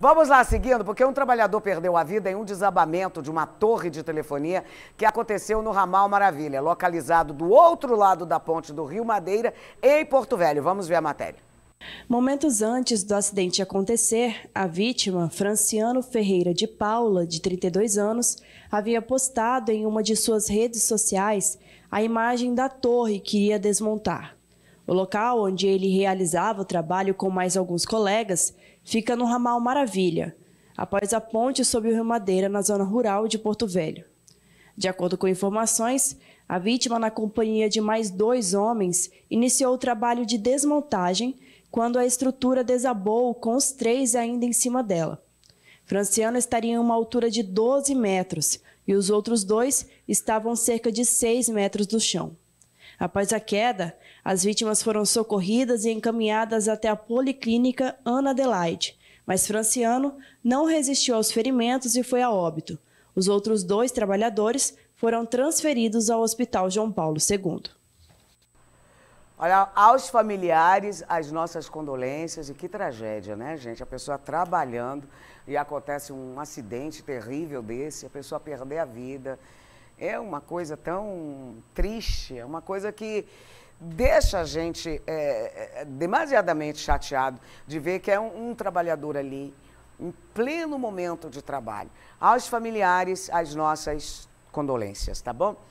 Vamos lá, seguindo, porque um trabalhador perdeu a vida em um desabamento de uma torre de telefonia que aconteceu no Ramal Maravilha, localizado do outro lado da ponte do Rio Madeira, em Porto Velho. Vamos ver a matéria. Momentos antes do acidente acontecer, a vítima, Franciano Ferreira de Paula, de 32 anos, havia postado em uma de suas redes sociais a imagem da torre que iria desmontar. O local onde ele realizava o trabalho com mais alguns colegas fica no ramal Maravilha, após a ponte sobre o Rio Madeira, na zona rural de Porto Velho. De acordo com informações, a vítima, na companhia de mais dois homens, iniciou o trabalho de desmontagem quando a estrutura desabou com os três ainda em cima dela. Franciano estaria em uma altura de 12 metros e os outros dois estavam cerca de 6 metros do chão. Após a queda, as vítimas foram socorridas e encaminhadas até a Policlínica Ana Adelaide, mas Franciano não resistiu aos ferimentos e foi a óbito. Os outros dois trabalhadores foram transferidos ao Hospital João Paulo II. Olha, aos familiares, as nossas condolências e que tragédia, né, gente? A pessoa trabalhando e acontece um acidente terrível desse, a pessoa perder a vida é uma coisa tão triste, é uma coisa que deixa a gente é, é, demasiadamente chateado de ver que é um, um trabalhador ali, em pleno momento de trabalho. Aos familiares, as nossas condolências, tá bom?